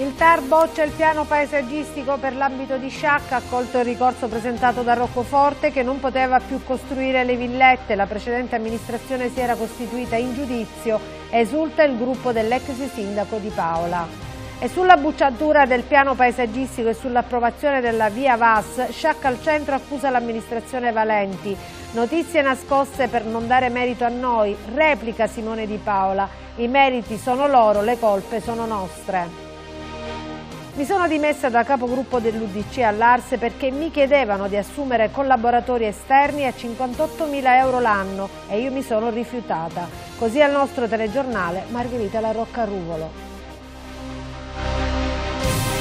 Il TAR boccia il piano paesaggistico per l'ambito di Sciacca, accolto il ricorso presentato da Roccoforte che non poteva più costruire le villette, la precedente amministrazione si era costituita in giudizio, esulta il gruppo dell'ex sindaco di Paola. E sulla bucciatura del piano paesaggistico e sull'approvazione della via VAS, Sciacca al centro accusa l'amministrazione Valenti. Notizie nascoste per non dare merito a noi, replica Simone Di Paola. I meriti sono loro, le colpe sono nostre. Mi sono dimessa da capogruppo dell'Udc all'Arse perché mi chiedevano di assumere collaboratori esterni a 58.000 euro l'anno e io mi sono rifiutata. Così al nostro telegiornale Margherita La Rocca Ruvolo.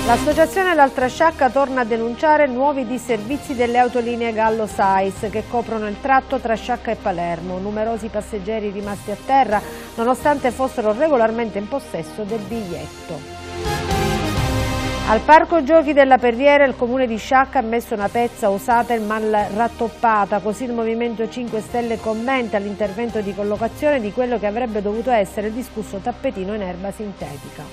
L'associazione L'Altra Sciacca torna a denunciare nuovi disservizi delle autolinee Gallo Sais che coprono il tratto tra Sciacca e Palermo. Numerosi passeggeri rimasti a terra nonostante fossero regolarmente in possesso del biglietto. Al Parco Giochi della Perriera il comune di Sciacca ha messo una pezza usata e mal rattoppata, così il Movimento 5 Stelle commenta l'intervento di collocazione di quello che avrebbe dovuto essere il discusso tappetino in erba sintetica.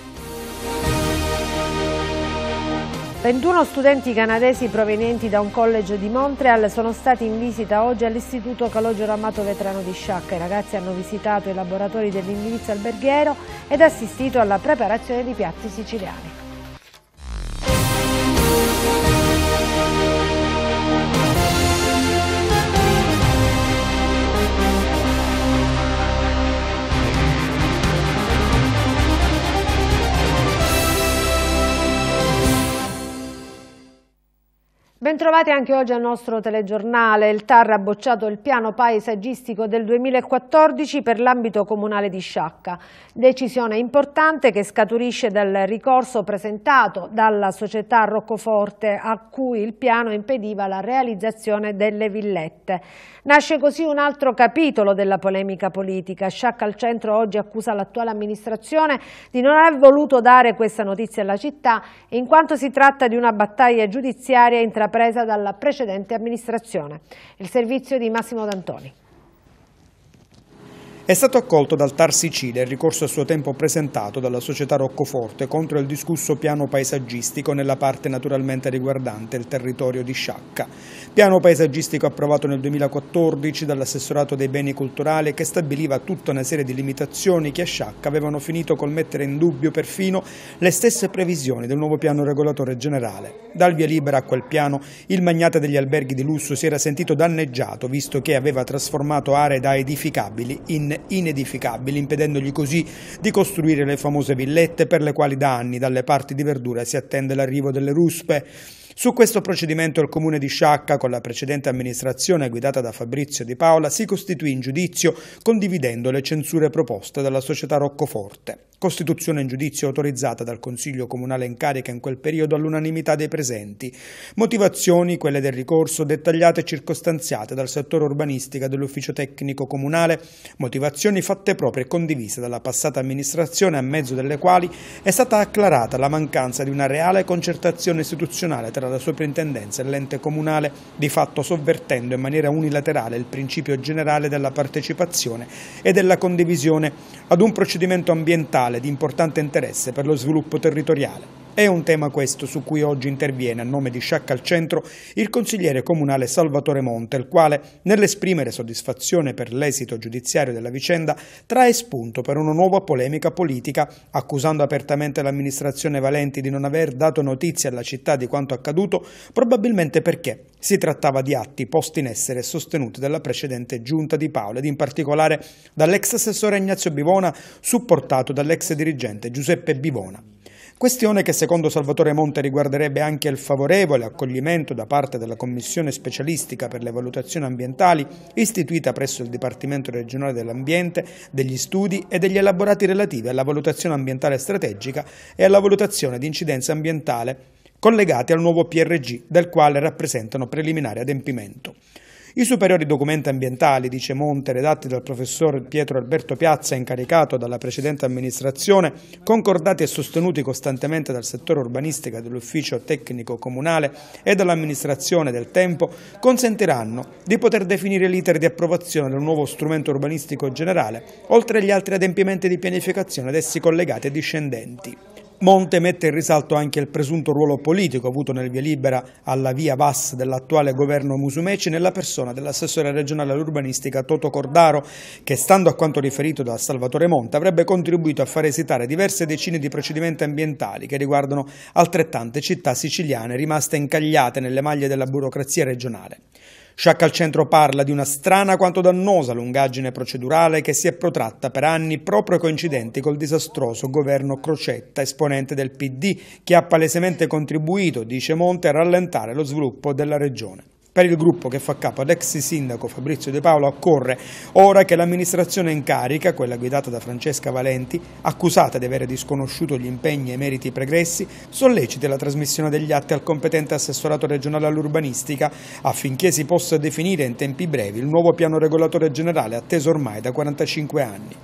21 studenti canadesi provenienti da un college di Montreal sono stati in visita oggi all'Istituto Calogero Amato Vetrano di Sciacca. I ragazzi hanno visitato i laboratori dell'indirizzo alberghiero ed assistito alla preparazione di piatti siciliani. Bentrovati anche oggi al nostro telegiornale. Il TAR ha bocciato il piano paesaggistico del 2014 per l'ambito comunale di Sciacca. Decisione importante che scaturisce dal ricorso presentato dalla società Roccoforte a cui il piano impediva la realizzazione delle villette. Nasce così un altro capitolo della polemica politica. Sciacca al centro oggi accusa l'attuale amministrazione di non aver voluto dare questa notizia alla città in quanto si tratta di una battaglia giudiziaria intrapresa presa dalla precedente amministrazione. Il servizio di Massimo D'Antoni. È stato accolto dal TAR Sicilia il ricorso a suo tempo presentato dalla società Roccoforte contro il discusso piano paesaggistico nella parte naturalmente riguardante il territorio di Sciacca. Piano paesaggistico approvato nel 2014 dall'assessorato dei beni culturali che stabiliva tutta una serie di limitazioni che a Sciacca avevano finito col mettere in dubbio perfino le stesse previsioni del nuovo piano regolatore generale. Dal via libera a quel piano il magnate degli alberghi di lusso si era sentito danneggiato visto che aveva trasformato aree da edificabili in inedificabili impedendogli così di costruire le famose villette per le quali da anni dalle parti di Verdura si attende l'arrivo delle ruspe. Su questo procedimento il comune di Sciacca, con la precedente amministrazione guidata da Fabrizio Di Paola, si costituì in giudizio condividendo le censure proposte dalla società Roccoforte costituzione in giudizio autorizzata dal Consiglio Comunale in carica in quel periodo all'unanimità dei presenti. Motivazioni, quelle del ricorso, dettagliate e circostanziate dal settore urbanistica dell'Ufficio Tecnico Comunale, motivazioni fatte proprie e condivise dalla passata amministrazione a mezzo delle quali è stata acclarata la mancanza di una reale concertazione istituzionale tra la soprintendenza e l'ente comunale, di fatto sovvertendo in maniera unilaterale il principio generale della partecipazione e della condivisione ad un procedimento ambientale di importante interesse per lo sviluppo territoriale. È un tema questo su cui oggi interviene a nome di Sciacca al Centro il consigliere comunale Salvatore Monte, il quale, nell'esprimere soddisfazione per l'esito giudiziario della vicenda, trae spunto per una nuova polemica politica, accusando apertamente l'amministrazione Valenti di non aver dato notizia alla città di quanto accaduto, probabilmente perché si trattava di atti posti in essere e sostenuti dalla precedente giunta di Paola ed in particolare dall'ex assessore Ignazio Bivona, supportato dall'ex dirigente Giuseppe Bivona. Questione che secondo Salvatore Monte riguarderebbe anche il favorevole accoglimento da parte della Commissione specialistica per le valutazioni ambientali istituita presso il Dipartimento regionale dell'Ambiente, degli studi e degli elaborati relativi alla valutazione ambientale strategica e alla valutazione di incidenza ambientale collegati al nuovo PRG del quale rappresentano preliminare adempimento. I superiori documenti ambientali, dice Monte, redatti dal professor Pietro Alberto Piazza, incaricato dalla precedente amministrazione, concordati e sostenuti costantemente dal settore urbanistica dell'ufficio tecnico comunale e dall'amministrazione del tempo, consentiranno di poter definire l'iter di approvazione del nuovo strumento urbanistico generale, oltre agli altri adempimenti di pianificazione ad essi collegati e discendenti. Monte mette in risalto anche il presunto ruolo politico avuto nel via libera alla via VAS dell'attuale governo Musumeci nella persona dell'assessore regionale all'urbanistica Toto Cordaro che, stando a quanto riferito da Salvatore Monte, avrebbe contribuito a far esitare diverse decine di procedimenti ambientali che riguardano altrettante città siciliane rimaste incagliate nelle maglie della burocrazia regionale. Sciacca al centro parla di una strana quanto dannosa lungaggine procedurale che si è protratta per anni proprio coincidenti col disastroso governo Crocetta, esponente del PD, che ha palesemente contribuito, dice Monte, a rallentare lo sviluppo della regione. Per il gruppo che fa capo ad ex sindaco Fabrizio De Paolo occorre ora che l'amministrazione in carica, quella guidata da Francesca Valenti, accusata di aver disconosciuto gli impegni e i meriti pregressi, solleciti la trasmissione degli atti al competente assessorato regionale all'urbanistica affinché si possa definire in tempi brevi il nuovo piano regolatore generale atteso ormai da 45 anni.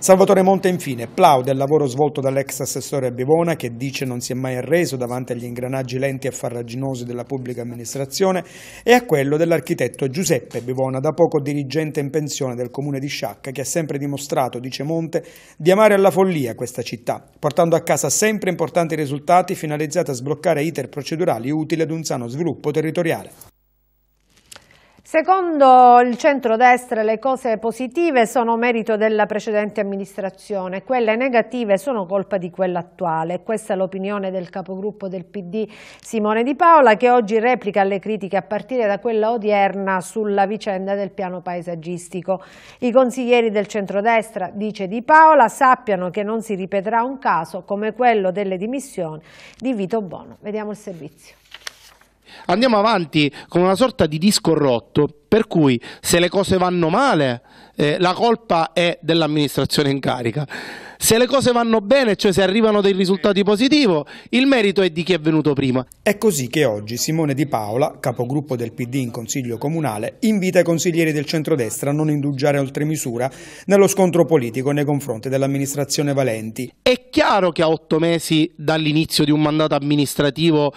Salvatore Monte infine plaude il lavoro svolto dall'ex assessore a Bivona che dice non si è mai arreso davanti agli ingranaggi lenti e farraginosi della pubblica amministrazione e a quello dell'architetto Giuseppe Bivona, da poco dirigente in pensione del comune di Sciacca che ha sempre dimostrato, dice Monte, di amare alla follia questa città, portando a casa sempre importanti risultati finalizzati a sbloccare iter procedurali utili ad un sano sviluppo territoriale. Secondo il centrodestra le cose positive sono merito della precedente amministrazione, quelle negative sono colpa di quella attuale. Questa è l'opinione del capogruppo del PD Simone Di Paola che oggi replica le critiche a partire da quella odierna sulla vicenda del piano paesaggistico. I consiglieri del centrodestra, dice Di Paola, sappiano che non si ripeterà un caso come quello delle dimissioni di Vito Bono. Vediamo il servizio andiamo avanti con una sorta di disco rotto per cui se le cose vanno male eh, la colpa è dell'amministrazione in carica. Se le cose vanno bene, cioè se arrivano dei risultati positivi, il merito è di chi è venuto prima. È così che oggi Simone Di Paola, capogruppo del PD in Consiglio Comunale, invita i consiglieri del centrodestra a non indugiare oltre misura nello scontro politico nei confronti dell'amministrazione Valenti. È chiaro che a otto mesi dall'inizio di un mandato amministrativo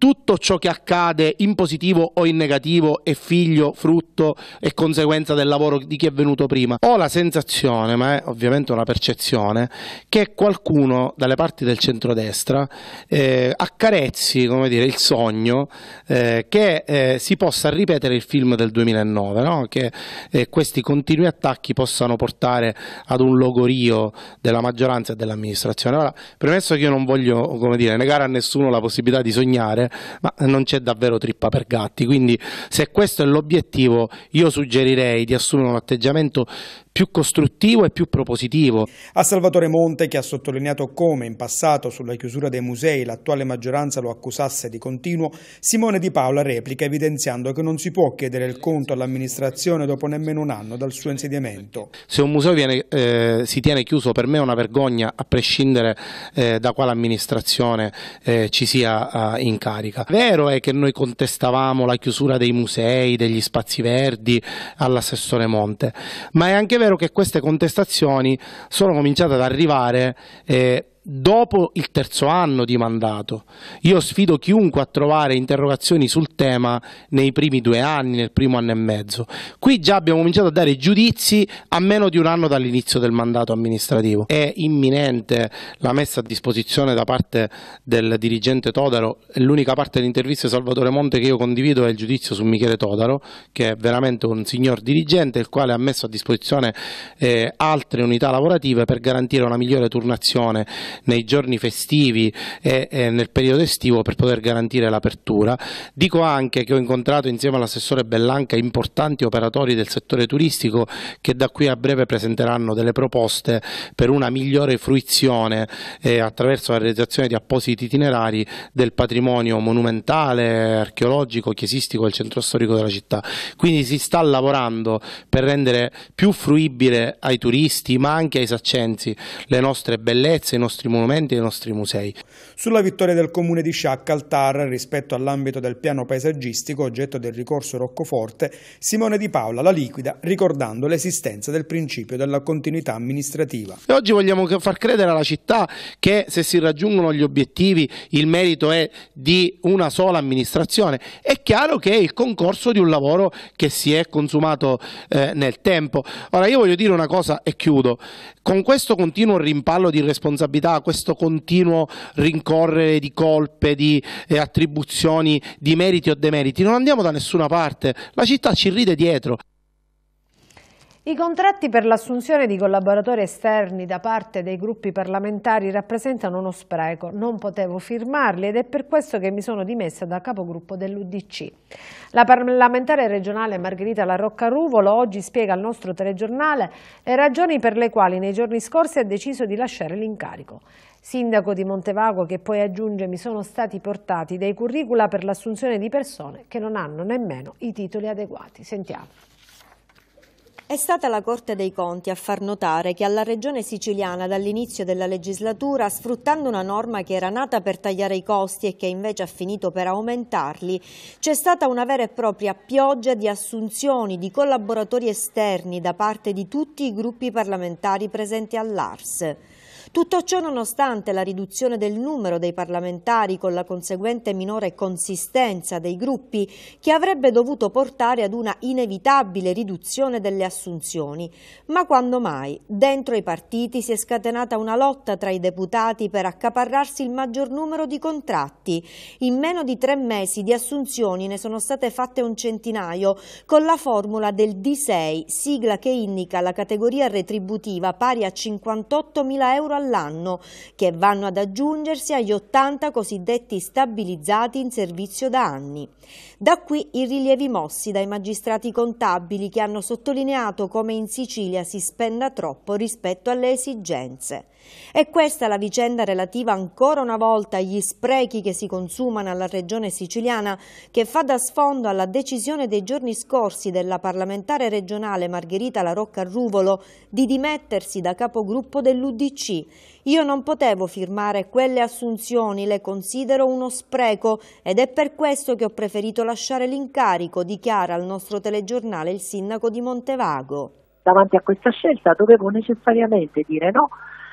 tutto ciò che accade in positivo o in negativo è figlio, frutto e conseguenza del lavoro di chi è venuto prima. Ho la sensazione, ma è ovviamente una percezione, che qualcuno dalle parti del centrodestra eh, accarezzi dire, il sogno eh, che eh, si possa ripetere il film del 2009, no? che eh, questi continui attacchi possano portare ad un logorio della maggioranza e dell'amministrazione. Ora, premesso che io non voglio dire, negare a nessuno la possibilità di sognare, ma non c'è davvero trippa per gatti. Quindi se questo è l'obiettivo io suggerirei di assumere un atteggiamento più costruttivo e più propositivo. A Salvatore Monte, che ha sottolineato come in passato sulla chiusura dei musei l'attuale maggioranza lo accusasse di continuo, Simone Di Paola replica evidenziando che non si può chiedere il conto all'amministrazione dopo nemmeno un anno dal suo insediamento. Se un museo viene, eh, si tiene chiuso per me è una vergogna a prescindere eh, da quale amministrazione eh, ci sia in carica. Vero è che noi contestavamo la chiusura dei musei, degli spazi verdi all'assessore Monte, ma è anche vero che queste contestazioni sono cominciate ad arrivare eh, dopo il terzo anno di mandato. Io sfido chiunque a trovare interrogazioni sul tema nei primi due anni, nel primo anno e mezzo. Qui già abbiamo cominciato a dare giudizi a meno di un anno dall'inizio del mandato amministrativo. È imminente la messa a disposizione da parte del dirigente Todaro, l'unica parte dell'intervista di Salvatore Monte che io condivido è il giudizio su Michele Todaro, che è veramente un signor dirigente, il quale ha messo a disposizione eh, altre unità lavorative per garantire una migliore turnazione nei giorni festivi e, e nel periodo estivo per poter garantire l'apertura. Dico anche che ho incontrato insieme all'assessore Bellanca importanti operatori del settore turistico che da qui a breve presenteranno delle proposte per una migliore fruizione eh, attraverso la realizzazione di appositi itinerari del patrimonio monumentale, archeologico, chiesistico del centro storico della città. Quindi si sta lavorando per rendere più fruibile ai turisti ma anche ai saccenzi le nostre bellezze, i nostri nostri monumenti e i nostri musei. Sulla vittoria del comune di Sciacca al TAR rispetto all'ambito del piano paesaggistico oggetto del ricorso Roccoforte, Simone Di Paola la liquida ricordando l'esistenza del principio della continuità amministrativa. E oggi vogliamo far credere alla città che se si raggiungono gli obiettivi il merito è di una sola amministrazione. È chiaro che è il concorso di un lavoro che si è consumato eh, nel tempo. Ora io voglio dire una cosa e chiudo. Con questo continuo rimpallo di responsabilità, questo continuo rincorrere di colpe, di eh, attribuzioni, di meriti o demeriti, non andiamo da nessuna parte. La città ci ride dietro. I contratti per l'assunzione di collaboratori esterni da parte dei gruppi parlamentari rappresentano uno spreco, non potevo firmarli ed è per questo che mi sono dimessa da capogruppo dell'UDC. La parlamentare regionale Margherita Larocca Ruvolo oggi spiega al nostro telegiornale le ragioni per le quali nei giorni scorsi ha deciso di lasciare l'incarico. Sindaco di Montevago che poi aggiunge mi sono stati portati dei curricula per l'assunzione di persone che non hanno nemmeno i titoli adeguati. Sentiamo. È stata la Corte dei Conti a far notare che alla Regione siciliana dall'inizio della legislatura, sfruttando una norma che era nata per tagliare i costi e che invece ha finito per aumentarli, c'è stata una vera e propria pioggia di assunzioni di collaboratori esterni da parte di tutti i gruppi parlamentari presenti all'ARS. Tutto ciò nonostante la riduzione del numero dei parlamentari con la conseguente minore consistenza dei gruppi che avrebbe dovuto portare ad una inevitabile riduzione delle assunzioni. Ma quando mai? Dentro i partiti si è scatenata una lotta tra i deputati per accaparrarsi il maggior numero di contratti. In meno di tre mesi di assunzioni ne sono state fatte un centinaio con la formula del D6, sigla che indica la categoria retributiva pari a 58.000 euro all'anno, che vanno ad aggiungersi agli 80 cosiddetti stabilizzati in servizio da anni. Da qui i rilievi mossi dai magistrati contabili che hanno sottolineato come in Sicilia si spenda troppo rispetto alle esigenze. È questa la vicenda relativa ancora una volta agli sprechi che si consumano alla regione siciliana che fa da sfondo alla decisione dei giorni scorsi della parlamentare regionale Margherita La Rocca Ruvolo di dimettersi da capogruppo dell'Udc. Io non potevo firmare quelle assunzioni, le considero uno spreco ed è per questo che ho preferito lasciare l'incarico, dichiara al nostro telegiornale il sindaco di Montevago. Davanti a questa scelta dovevo necessariamente dire no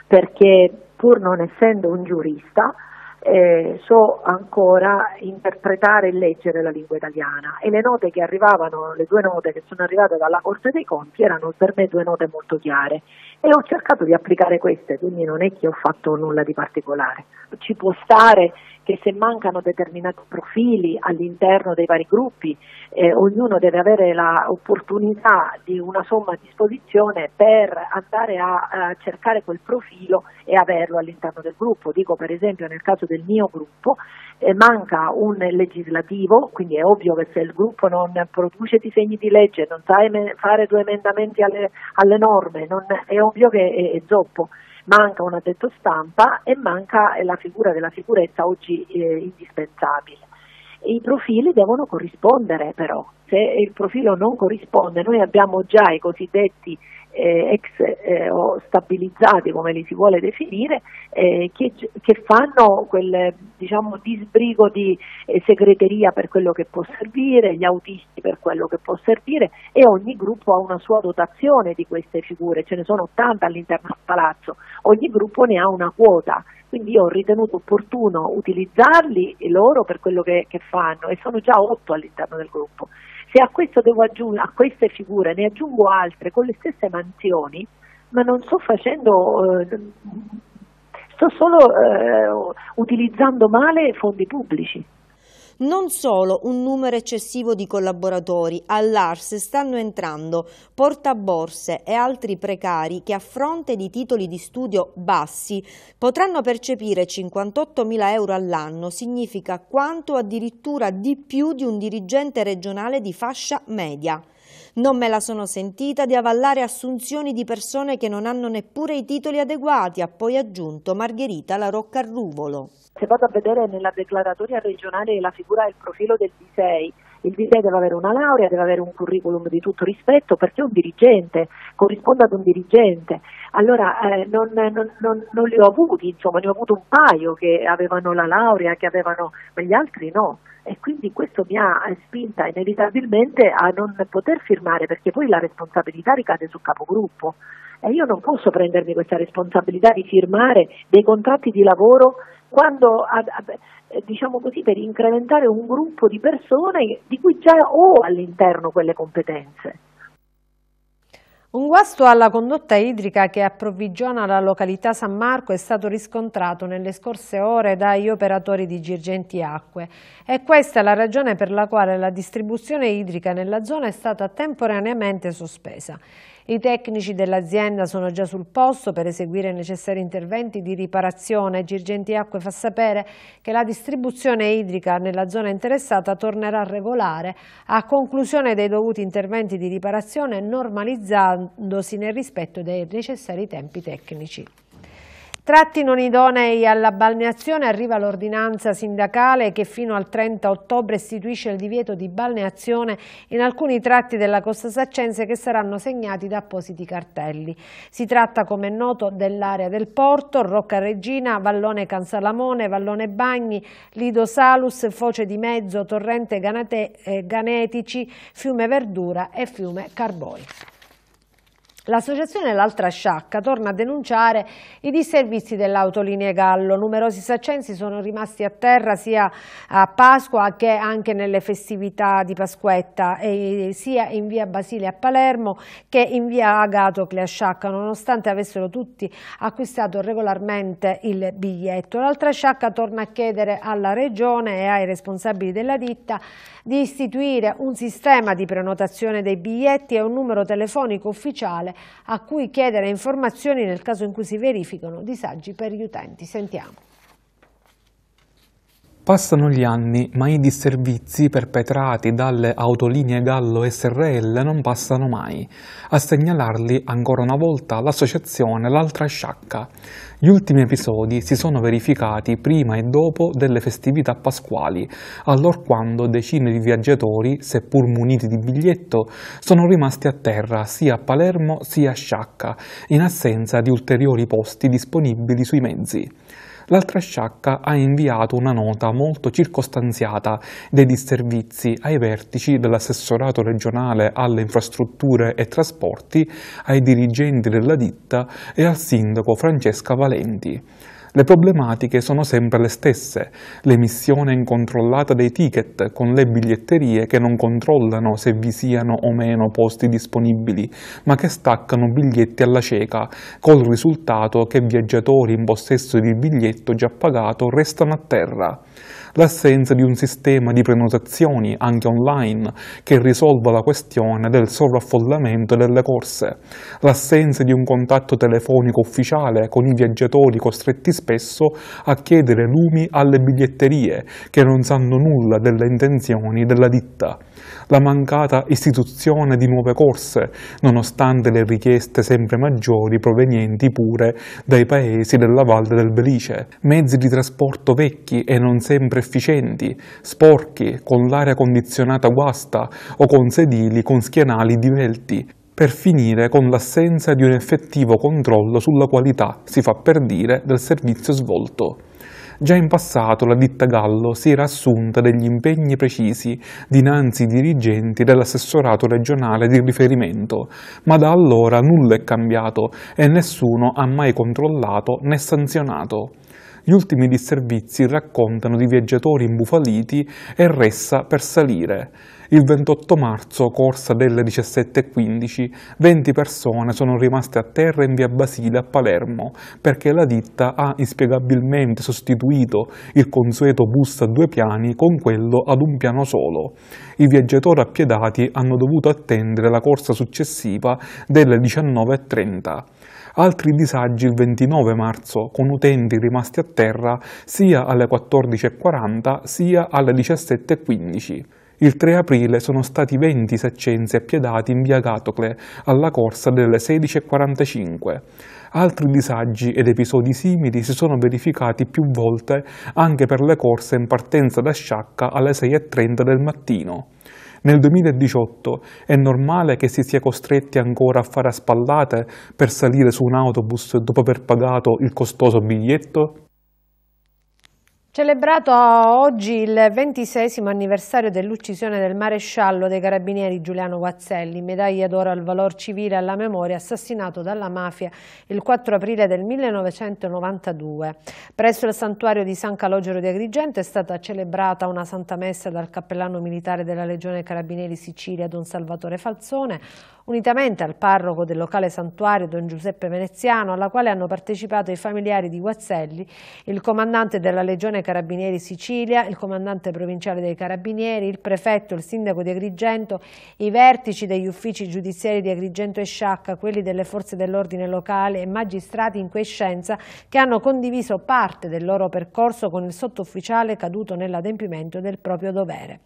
perché pur non essendo un giurista eh, so ancora interpretare e leggere la lingua italiana e le note che arrivavano, le due note che sono arrivate dalla Corte dei Conti erano per me due note molto chiare e ho cercato di applicare queste, quindi non è che ho fatto nulla di particolare. Ci può stare che se mancano determinati profili all'interno dei vari gruppi, eh, ognuno deve avere l'opportunità di una somma a disposizione per andare a, a, cercare quel profilo e averlo all'interno del gruppo. Dico per esempio nel caso del mio gruppo eh, manca un legislativo, quindi è ovvio che se il gruppo non produce disegni di legge, non sa fare due emendamenti alle, alle norme, non, è ovvio che è, è zoppo manca un addetto stampa e manca la figura della sicurezza oggi eh, indispensabile. I profili devono corrispondere però se il profilo non corrisponde, noi abbiamo già i cosiddetti eh, ex eh, o stabilizzati, come li si vuole definire, eh, che, che, fanno quel diciamo, disbrigo di eh, segreteria per quello che può servire, gli autisti per quello che può servire e ogni gruppo ha una sua dotazione di queste figure, ce ne sono 80 all'interno del palazzo, ogni gruppo ne ha una quota. Quindi io ho ritenuto opportuno utilizzarli loro per quello che, che fanno e sono già 8 all'interno del gruppo. Se a questo devo aggiungere, a queste figure ne aggiungo altre con le stesse mansioni, ma non sto facendo, eh, sto solo eh, utilizzando male fondi pubblici. Non solo un numero eccessivo di collaboratori, all'ARS stanno entrando portaborse e altri precari che a fronte di titoli di studio bassi potranno percepire 58.000 euro all'anno, significa quanto addirittura di più di un dirigente regionale di fascia media. Non me la sono sentita di avallare assunzioni di persone che non hanno neppure i titoli adeguati, ha poi aggiunto Margherita La Rocca Ruvolo. Se vado a vedere nella declaratoria regionale la figura e il profilo del D6, il DSE deve avere una laurea, deve avere un curriculum di tutto rispetto perché è un dirigente, corrisponde ad un dirigente allora eh, non, non, non, non, li ho avuti, insomma, ne ho avuto un paio che avevano la laurea, che avevano, ma gli altri no. E quindi questo mi ha spinta inevitabilmente a non poter firmare perché poi la responsabilità ricade sul capogruppo e io non posso prendermi questa responsabilità di firmare dei contratti di lavoro quando eh, diciamo così per incrementare un gruppo di persone di cui già ho all'interno quelle competenze. Un guasto alla condotta idrica che approvvigiona la località San Marco è stato riscontrato nelle scorse ore dagli operatori di Girgenti Acque e questa è la ragione per la quale la distribuzione idrica nella zona è stata temporaneamente sospesa. I tecnici dell'azienda sono già sul posto per eseguire i necessari interventi di riparazione. Girgenti Acque fa sapere che la distribuzione idrica nella zona interessata tornerà regolare a conclusione dei dovuti interventi di riparazione normalizzandosi nel rispetto dei necessari tempi tecnici. Tratti non idonei alla balneazione arriva l'ordinanza sindacale che fino al 30 ottobre istituisce il divieto di balneazione in alcuni tratti della costa saccense che saranno segnati da appositi cartelli. Si tratta come è noto dell'area del porto, Rocca Regina, Vallone Cansalamone, Vallone Bagni, Lido Salus, Foce di Mezzo, Torrente Ganate, eh, Ganetici, Fiume Verdura e Fiume Carboi. L'associazione L'Altra Sciacca torna a denunciare i disservizi dell'autolinea Gallo. Numerosi saccensi sono rimasti a terra sia a Pasqua che anche nelle festività di Pasquetta, sia in via Basile a Palermo che in via Agatocle a Sciacca, nonostante avessero tutti acquistato regolarmente il biglietto. L'Altra Sciacca torna a chiedere alla Regione e ai responsabili della ditta di istituire un sistema di prenotazione dei biglietti e un numero telefonico ufficiale a cui chiedere informazioni nel caso in cui si verificano disagi per gli utenti. Sentiamo. Passano gli anni, ma i disservizi perpetrati dalle autolinee Gallo SRL non passano mai. A segnalarli ancora una volta l'associazione L'altra sciacca. Gli ultimi episodi si sono verificati prima e dopo delle festività pasquali, allorquando decine di viaggiatori, seppur muniti di biglietto, sono rimasti a terra sia a Palermo sia a Sciacca, in assenza di ulteriori posti disponibili sui mezzi l'altra sciacca ha inviato una nota molto circostanziata dei disservizi ai vertici dell'assessorato regionale alle infrastrutture e trasporti, ai dirigenti della ditta e al sindaco Francesca Valenti. Le problematiche sono sempre le stesse, l'emissione incontrollata dei ticket con le biglietterie che non controllano se vi siano o meno posti disponibili, ma che staccano biglietti alla cieca, col risultato che viaggiatori in possesso di biglietto già pagato restano a terra l'assenza di un sistema di prenotazioni, anche online, che risolva la questione del sovraffollamento delle corse, l'assenza di un contatto telefonico ufficiale con i viaggiatori costretti spesso a chiedere lumi alle biglietterie, che non sanno nulla delle intenzioni della ditta, la mancata istituzione di nuove corse, nonostante le richieste sempre maggiori provenienti pure dai paesi della Valle del Belice, mezzi di trasporto vecchi e non sempre insufficienti, sporchi, con l'aria condizionata guasta o con sedili con schienali divelti, per finire con l'assenza di un effettivo controllo sulla qualità, si fa per dire, del servizio svolto. Già in passato la ditta Gallo si era assunta degli impegni precisi dinanzi ai dirigenti dell'assessorato regionale di riferimento, ma da allora nulla è cambiato e nessuno ha mai controllato né sanzionato. Gli ultimi disservizi raccontano di viaggiatori imbufaliti e ressa per salire. Il 28 marzo, corsa delle 17.15, 20 persone sono rimaste a terra in via Basile a Palermo perché la ditta ha inspiegabilmente sostituito il consueto bus a due piani con quello ad un piano solo. I viaggiatori appiedati hanno dovuto attendere la corsa successiva delle 19.30 altri disagi il 29 marzo, con utenti rimasti a terra sia alle 14.40 sia alle 17.15. Il 3 aprile sono stati 20 saccenzi appiedati in via Gatocle alla corsa delle 16.45. Altri disagi ed episodi simili si sono verificati più volte anche per le corse in partenza da Sciacca alle 6.30 del mattino. Nel 2018 è normale che si sia costretti ancora a fare a spallate per salire su un autobus dopo aver pagato il costoso biglietto? Celebrato oggi il ventisesimo anniversario dell'uccisione del maresciallo dei carabinieri Giuliano Guazzelli, medaglia d'oro al valor civile e alla memoria, assassinato dalla mafia il 4 aprile del 1992. Presso il santuario di San Calogero di Agrigento è stata celebrata una santa messa dal cappellano militare della Legione Carabinieri Sicilia, Don Salvatore Falzone, unitamente al parroco del locale santuario Don Giuseppe Veneziano, alla quale hanno partecipato i familiari di Guazzelli, il comandante della Legione Carabinieri Sicilia, il comandante provinciale dei Carabinieri, il prefetto, il sindaco di Agrigento, i vertici degli uffici giudiziari di Agrigento e Sciacca, quelli delle forze dell'ordine locale e magistrati in quiescenza che hanno condiviso parte del loro percorso con il sottufficiale caduto nell'adempimento del proprio dovere.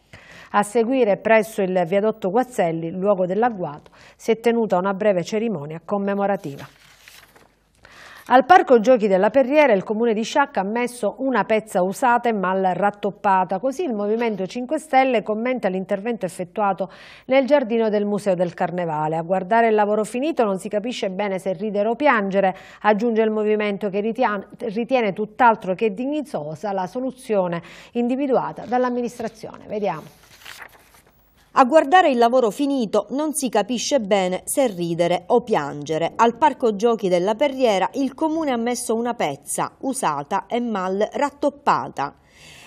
A seguire presso il viadotto Guazzelli, luogo dell'agguato, si è tenuta una breve cerimonia commemorativa. Al Parco Giochi della Perriera il comune di Sciacca ha messo una pezza usata e mal rattoppata, così il Movimento 5 Stelle commenta l'intervento effettuato nel giardino del Museo del Carnevale. A guardare il lavoro finito non si capisce bene se ridere o piangere, aggiunge il Movimento che ritiene tutt'altro che dignitosa la soluzione individuata dall'amministrazione. Vediamo. A guardare il lavoro finito non si capisce bene se ridere o piangere. Al parco giochi della Perriera il comune ha messo una pezza, usata e mal rattoppata.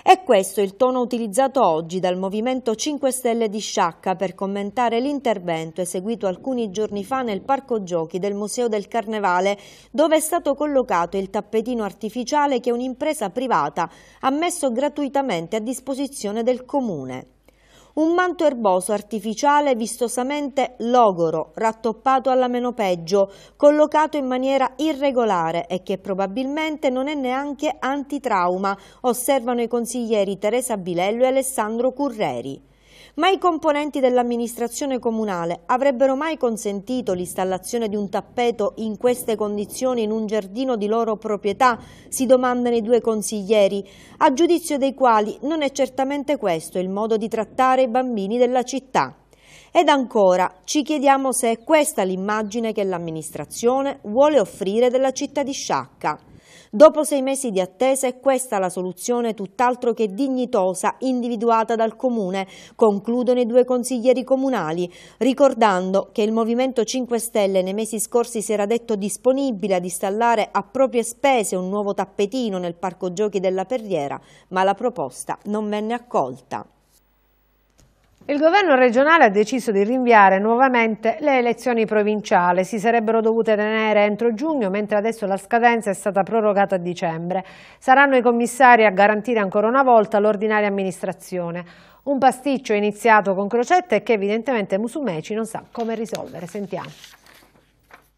E questo il tono utilizzato oggi dal Movimento 5 Stelle di Sciacca per commentare l'intervento eseguito alcuni giorni fa nel Parco Giochi del Museo del Carnevale, dove è stato collocato il tappetino artificiale che un'impresa privata ha messo gratuitamente a disposizione del Comune. Un manto erboso artificiale vistosamente logoro, rattoppato alla meno peggio, collocato in maniera irregolare e che probabilmente non è neanche antitrauma, osservano i consiglieri Teresa Bilello e Alessandro Curreri ma i componenti dell'amministrazione comunale avrebbero mai consentito l'installazione di un tappeto in queste condizioni in un giardino di loro proprietà, si domandano i due consiglieri, a giudizio dei quali non è certamente questo il modo di trattare i bambini della città. Ed ancora, ci chiediamo se è questa l'immagine che l'amministrazione vuole offrire della città di Sciacca. Dopo sei mesi di attesa è questa la soluzione tutt'altro che dignitosa individuata dal Comune, concludono i due consiglieri comunali, ricordando che il Movimento 5 Stelle nei mesi scorsi si era detto disponibile ad installare a proprie spese un nuovo tappetino nel parco giochi della Perriera, ma la proposta non venne accolta. Il governo regionale ha deciso di rinviare nuovamente le elezioni provinciali, si sarebbero dovute tenere entro giugno mentre adesso la scadenza è stata prorogata a dicembre. Saranno i commissari a garantire ancora una volta l'ordinaria amministrazione. Un pasticcio iniziato con crocette che evidentemente Musumeci non sa come risolvere, sentiamo.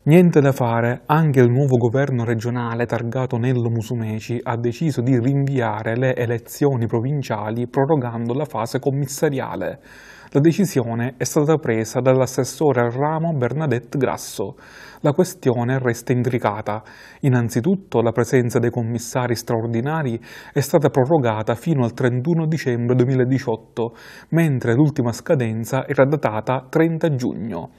Niente da fare, anche il nuovo governo regionale targato Nello Musumeci ha deciso di rinviare le elezioni provinciali prorogando la fase commissariale. La decisione è stata presa dall'assessore al ramo Bernadette Grasso. La questione resta intricata. Innanzitutto la presenza dei commissari straordinari è stata prorogata fino al 31 dicembre 2018, mentre l'ultima scadenza era datata 30 giugno.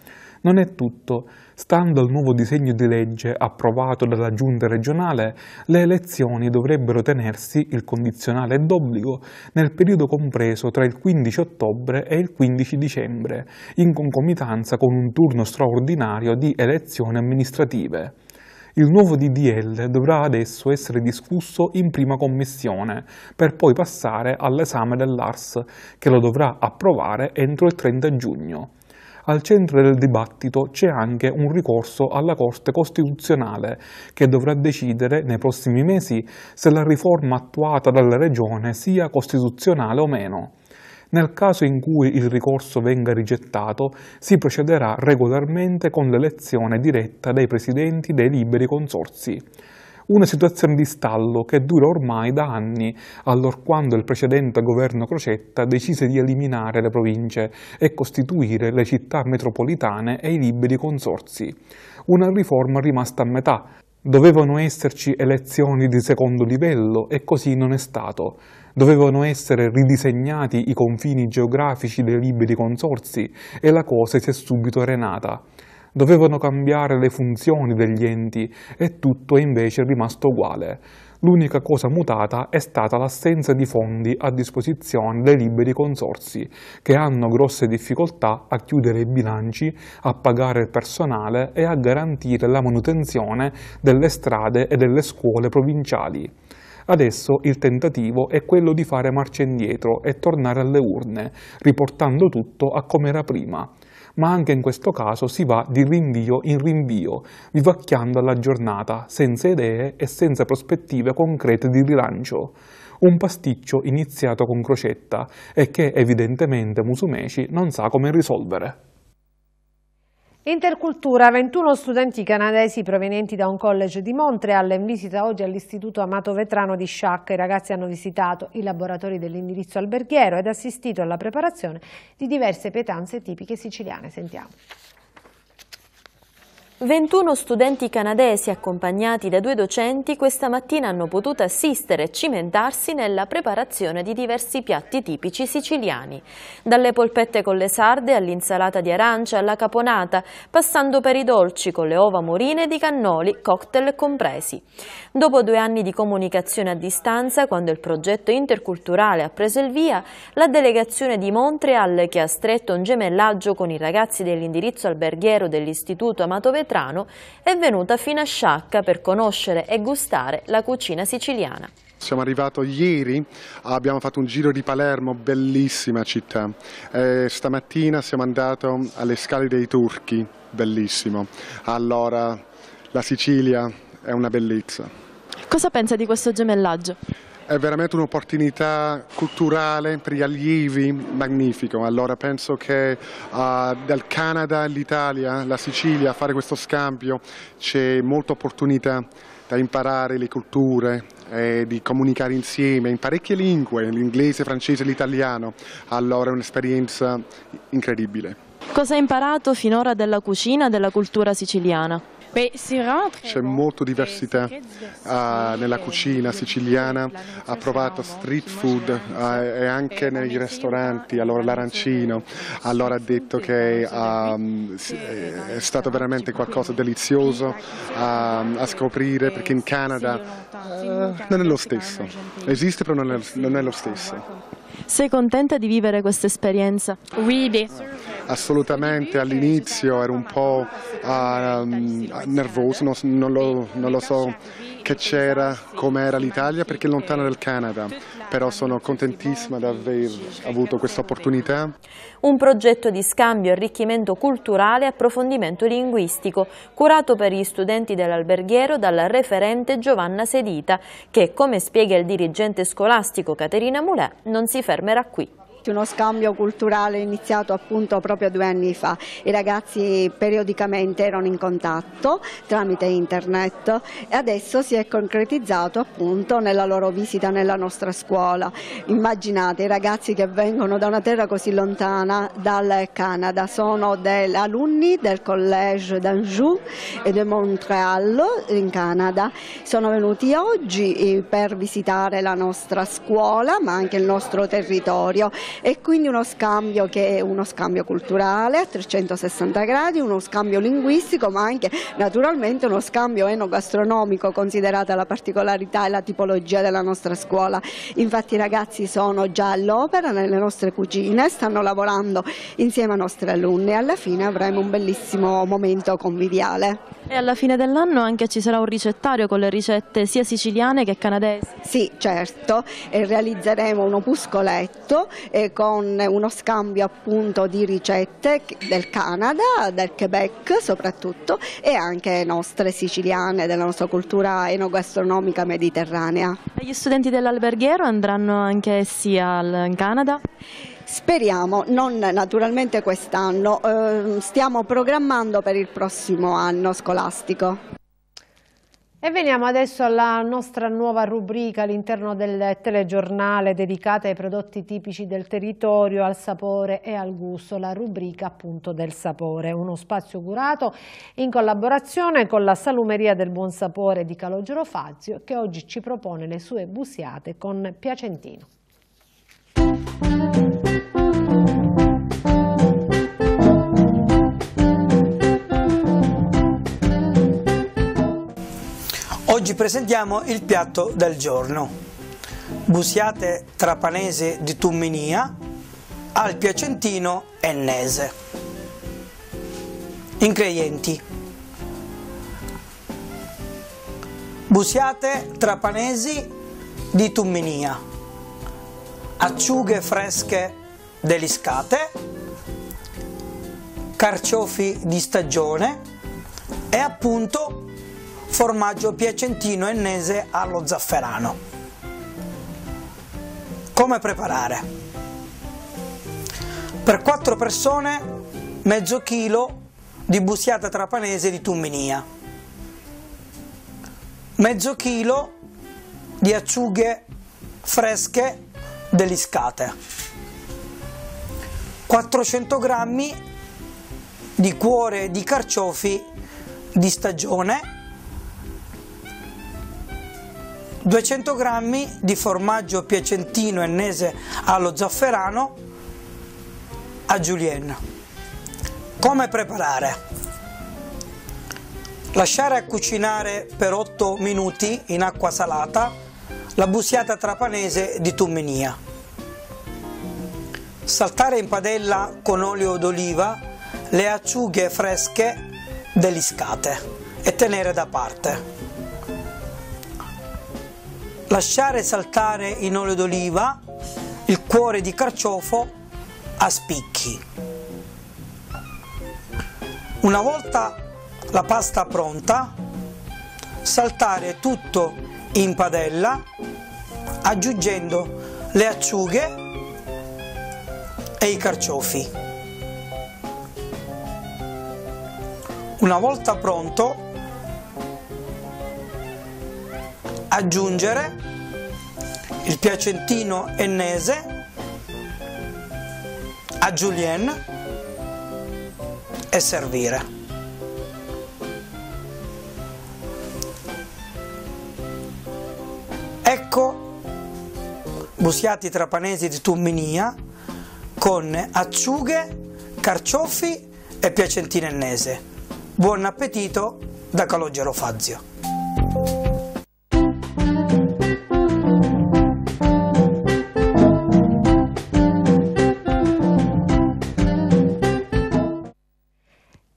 Non è tutto. Stando al nuovo disegno di legge approvato dalla Giunta regionale, le elezioni dovrebbero tenersi, il condizionale è d'obbligo, nel periodo compreso tra il 15 ottobre e il 15 dicembre, in concomitanza con un turno straordinario di elezioni amministrative. Il nuovo DDL dovrà adesso essere discusso in prima commissione, per poi passare all'esame dell'ARS, che lo dovrà approvare entro il 30 giugno al centro del dibattito c'è anche un ricorso alla Corte Costituzionale che dovrà decidere nei prossimi mesi se la riforma attuata dalla Regione sia costituzionale o meno. Nel caso in cui il ricorso venga rigettato, si procederà regolarmente con l'elezione diretta dei presidenti dei liberi consorsi una situazione di stallo che dura ormai da anni, allorquando il precedente governo Crocetta decise di eliminare le province e costituire le città metropolitane e i liberi consorzi. Una riforma rimasta a metà, Dovevano esserci elezioni di secondo livello e così non è stato. Dovevano essere ridisegnati i confini geografici dei liberi consorsi e la cosa si è subito arenata dovevano cambiare le funzioni degli enti e tutto è invece rimasto uguale. L'unica cosa mutata è stata l'assenza di fondi a disposizione dei liberi consorsi, che hanno grosse difficoltà a chiudere i bilanci, a pagare il personale e a garantire la manutenzione delle strade e delle scuole provinciali. Adesso il tentativo è quello di fare marcia indietro e tornare alle urne, riportando tutto a come era prima ma anche in questo caso si va di rinvio in rinvio, vivacchiando alla giornata, senza idee e senza prospettive concrete di rilancio. Un pasticcio iniziato con crocetta e che evidentemente Musumeci non sa come risolvere. Intercultura, 21 studenti canadesi provenienti da un college di Montreal in visita oggi all'Istituto Amato Vetrano di Sciacca. I ragazzi hanno visitato i laboratori dell'indirizzo alberghiero ed assistito alla preparazione di diverse pietanze tipiche siciliane. Sentiamo. 21 studenti canadesi accompagnati da due docenti questa mattina hanno potuto assistere e cimentarsi nella preparazione di diversi piatti tipici siciliani, dalle polpette con le sarde all'insalata di arancia alla caponata, passando per i dolci con le ova morine di cannoli, cocktail compresi. Dopo due anni di comunicazione a distanza, quando il progetto interculturale ha preso il via, la delegazione di Montreal, che ha stretto un gemellaggio con i ragazzi dell'indirizzo alberghiero dell'Istituto Amato Vettore, Vetrano, è venuta fino a Sciacca per conoscere e gustare la cucina siciliana. Siamo arrivati ieri, abbiamo fatto un giro di Palermo, bellissima città. Eh, stamattina siamo andati alle scale dei Turchi, bellissimo. Allora, la Sicilia è una bellezza. Cosa pensa di questo gemellaggio? È veramente un'opportunità culturale per gli allievi magnifico, allora penso che uh, dal Canada all'Italia, la Sicilia, a fare questo scambio c'è molta opportunità da imparare le culture, eh, di comunicare insieme in parecchie lingue, l'inglese, il francese, e l'italiano, allora è un'esperienza incredibile. Cosa hai imparato finora della cucina e della cultura siciliana? C'è molta diversità ah, nella cucina siciliana, ha provato street food ah, e anche nei ristoranti, allora l'arancino, allora ha detto che ah, mm, eh, è stato veramente qualcosa di delizioso a scoprire perché in eh, Canada non è lo stesso, esiste però non è, non è lo stesso. Sei contenta di vivere questa esperienza? Oui, bien sûr assolutamente all'inizio ero un po' um, nervoso, non, non, lo, non, lo, so che c'era, com'era l'Italia perché è lontana dal Canada, però sono contentissima di aver avuto questa opportunità. Un progetto di scambio, arricchimento culturale e approfondimento linguistico curato per gli studenti dell'alberghiero dalla referente Giovanna Sedita che, come spiega il dirigente scolastico Caterina Mulè, non si fermerà qui forti, uno scambio culturale iniziato appunto proprio due anni fa. I ragazzi periodicamente erano in contatto tramite internet e adesso si è concretizzato appunto nella loro visita nella nostra scuola. Immaginate i ragazzi che vengono da una terra così lontana dal Canada, sono del, alunni del Collège d'Anjou e di Montréal in Canada. Sono venuti oggi eh, per visitare la nostra scuola ma anche il nostro territorio e quindi uno scambio che è uno scambio culturale a 360 gradi, uno scambio linguistico ma anche naturalmente uno scambio enogastronomico considerata la particolarità e la tipologia della nostra scuola. Infatti i ragazzi sono già all'opera nelle nostre cucine, stanno lavorando insieme ai nostri alunni e alla fine avremo un bellissimo momento conviviale. E alla fine dell'anno anche ci sarà un ricettario con le ricette sia siciliane che canadesi? Sì, certo, e realizzeremo un opuscoletto eh, con uno scambio appunto di ricette del Canada, del Quebec soprattutto e anche nostre siciliane, della nostra cultura enogastronomica mediterranea. E gli studenti dell'alberghiero andranno anche essi al Canada? Speriamo, non naturalmente quest'anno, ehm, stiamo programmando per il prossimo anno scolastico. E veniamo adesso alla nostra nuova rubrica all'interno del telegiornale dedicata ai prodotti tipici del territorio, al sapore e al gusto, la rubrica appunto del sapore, uno spazio curato in collaborazione con la salumeria del buon sapore di Calogero Fazio che oggi ci propone le sue busiate con Piacentino. Oggi presentiamo il piatto del giorno. Busiate trapanese di Tumminia al piacentino ennese. Ingredienti. Busiate trapanesi di Tumminia acciughe fresche deliscate, carciofi di stagione e appunto formaggio piacentino ennese allo zafferano. Come preparare? Per 4 persone mezzo chilo di bussiata trapanese di Tumminia, mezzo chilo di acciughe fresche deliscate 400 g di cuore di carciofi di stagione 200 g di formaggio piacentino ennese allo zafferano a julienne come preparare? Lasciare a cucinare per 8 minuti in acqua salata la bussiata trapanese di Tummenia. Saltare in padella con olio d'oliva le acciughe fresche deliscate e tenere da parte. Lasciare saltare in olio d'oliva il cuore di carciofo a spicchi. Una volta la pasta pronta, saltare tutto in padella aggiungendo le acciughe e i carciofi. Una volta pronto aggiungere il piacentino ennese a julienne e servire. Muschiati trapanesi di Tumminia con acciughe, carciofi e piacentine ennese. Buon appetito da Calogero Fazio.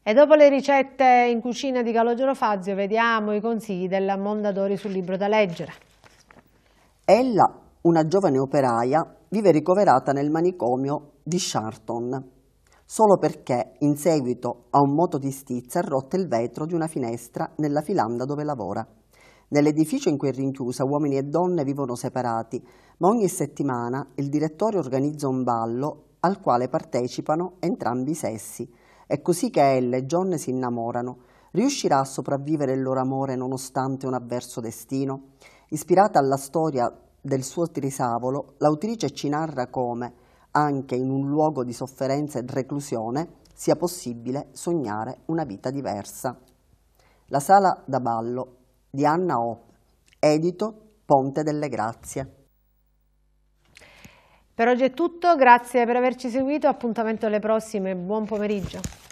E dopo le ricette in cucina di Calogero Fazio vediamo i consigli della Mondadori sul libro da leggere. Ella una giovane operaia, vive ricoverata nel manicomio di Sharton, solo perché in seguito a un moto di stizza ha rotto il vetro di una finestra nella filanda dove lavora. Nell'edificio in cui è rinchiusa uomini e donne vivono separati, ma ogni settimana il direttore organizza un ballo al quale partecipano entrambi i sessi. È così che Elle e John si innamorano. Riuscirà a sopravvivere il loro amore nonostante un avverso destino? Ispirata alla storia del suo Trisavolo, l'autrice ci narra come, anche in un luogo di sofferenza e reclusione, sia possibile sognare una vita diversa. La sala da ballo di Anna O. edito Ponte delle Grazie. Per oggi è tutto, grazie per averci seguito, appuntamento alle prossime, buon pomeriggio.